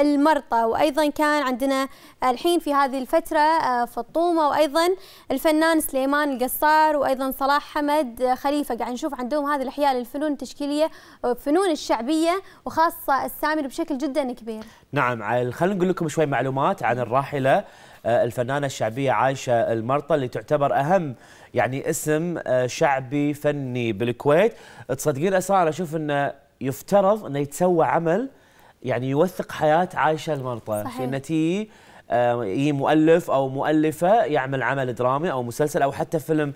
المرطى وايضا كان عندنا الحين في هذه الفتره فطومه وايضا الفنان سليمان القصار وايضا صلاح حمد خليفه قاعد نشوف عندهم هذه الاحياء للفنون التشكيليه والفنون الشعبيه وخاصه السامري بشكل جدا كبير نعم خلينا نقول لكم شوي معلومات عن الراحله آه، الفنانه الشعبيه عايشه المرطى اللي تعتبر اهم يعني اسم آه، شعبي فني بالكويت تصدقين اسرار اشوف انه يفترض انه يتسوى عمل يعني يوثق حياه عايشه المرطى صحيح. انه تي آه، مؤلف او مؤلفه يعمل عمل درامي او مسلسل او حتى فيلم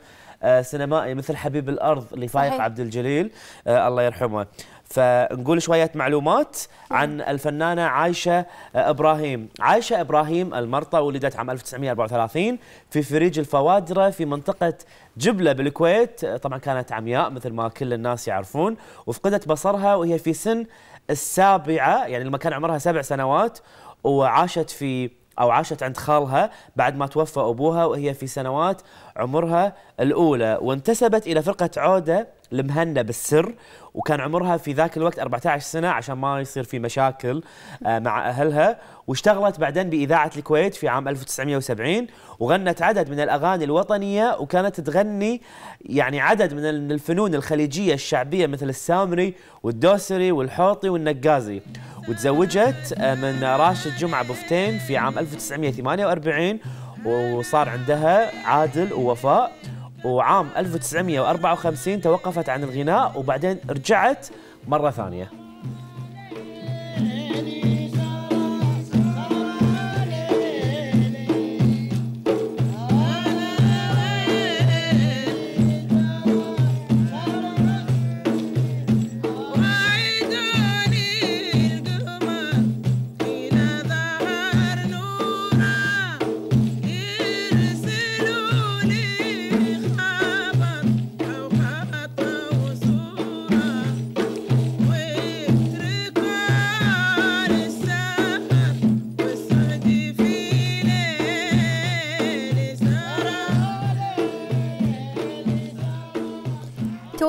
سينمائي مثل حبيب الارض لفايق عبد الجليل الله يرحمه فنقول شوية معلومات عن الفنانة عايشة إبراهيم عايشة إبراهيم المرطة ولدت عام 1934 في فريج الفوادرة في منطقة جبلة بالكويت طبعا كانت عمياء مثل ما كل الناس يعرفون وفقدت بصرها وهي في سن السابعة يعني لما كان عمرها سبع سنوات وعاشت في أو عاشت عند خالها بعد ما توفى أبوها وهي في سنوات عمرها الأولى وانتسبت إلى فرقة عودة المهنة بالسر وكان عمرها في ذاك الوقت 14 سنه عشان ما يصير في مشاكل آه، مع اهلها واشتغلت بعدين باذاعه الكويت في عام 1970 وغنت عدد من الاغاني الوطنيه وكانت تغني يعني عدد من الفنون الخليجيه الشعبيه مثل السامري والدوسري والحوطي والنقازي وتزوجت آه، من راشد جمعه بفتين في عام 1948 وصار عندها عادل ووفاء وعام 1954 توقفت عن الغناء وبعدين رجعت مرة ثانية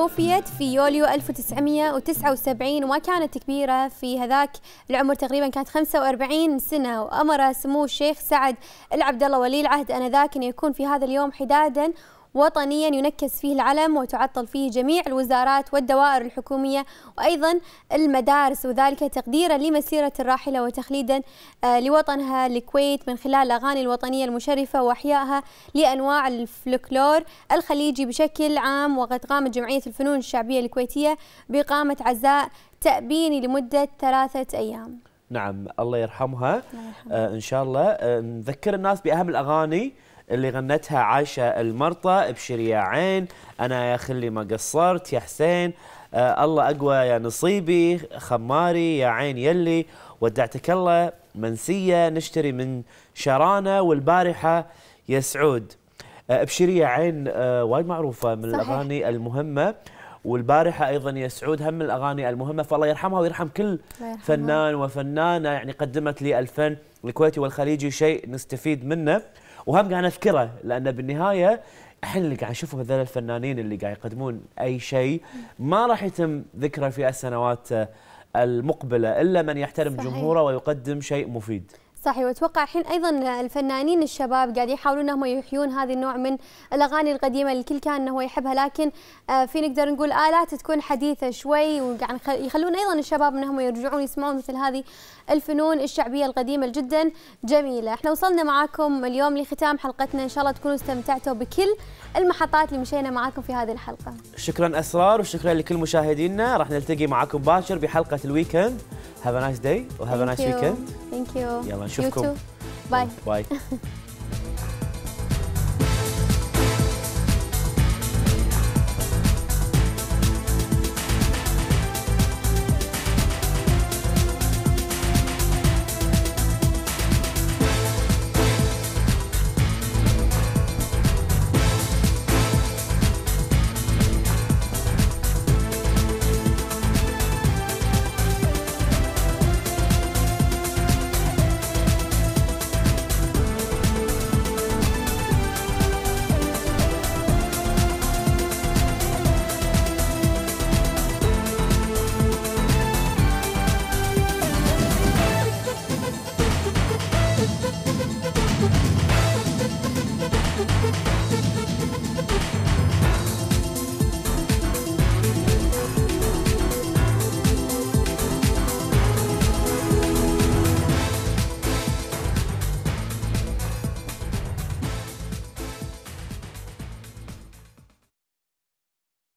توفيت في يوليو 1979 وما كانت كبيرة في هذاك العمر تقريبا كانت 45 سنة وأمر سمو الشيخ سعد العبد الله ولي العهد أنذاك أن يكون في هذا اليوم حدادا وطنيا ينكس فيه العلم وتعطل فيه جميع الوزارات والدوائر الحكومية وأيضا المدارس وذلك تقديرا لمسيرة الراحلة وتخليدا آه، لوطنها الكويت من خلال الأغاني الوطنية المشرفة وإحيائها لأنواع الفلكلور الخليجي بشكل عام وقد قامت جمعية الفنون الشعبية الكويتية بإقامة عزاء تأبيني لمدة ثلاثة أيام نعم الله يرحمها, الله يرحمها. آه إن شاء الله آه نذكر الناس بأهم الأغاني اللي غنتها عايشة المرطة عين أنا يا خلي ما قصرت يا حسين آه الله أقوى يا نصيبي خماري يا عين يلي ودعتك الله منسية نشتري من شرانة والبارحة يا سعود آه يا عين آه وايد معروفة من صحيح. الأغاني المهمة والبارحة أيضا يا سعود هم الأغاني المهمة فالله يرحمها ويرحم كل فنان وفنانة يعني قدمت لي الفن الكويتي والخليجي شيء نستفيد منه وهم قاعد اذكره لان بالنهايه الحين اللي قاعد نشوفه هذول الفنانين اللي قاعد يقدمون اي شيء ما راح يتم ذكره في السنوات المقبله الا من يحترم صحيح. جمهوره ويقدم شيء مفيد صحيح واتوقع الحين ايضا الفنانين الشباب قاعد يحاولون انهم يحيون هذا النوع من الاغاني القديمه اللي الكل كان انه يحبها لكن آه، في نقدر نقول الات تكون حديثه شوي وقاعد يخلون ايضا الشباب انهم يرجعون يسمعون مثل هذه الفنون الشعبيه القديمه جدا جميله احنا وصلنا معاكم اليوم لختام حلقتنا ان شاء الله تكونوا استمتعتوا بكل المحطات اللي مشينا معاكم في هذه الحلقه شكرا اسرار وشكرا لكل مشاهدينا راح نلتقي معاكم باكر بحلقه الويكند Have a nice day or have Thank a nice you. weekend. Thank you. You too. Bye. Bye.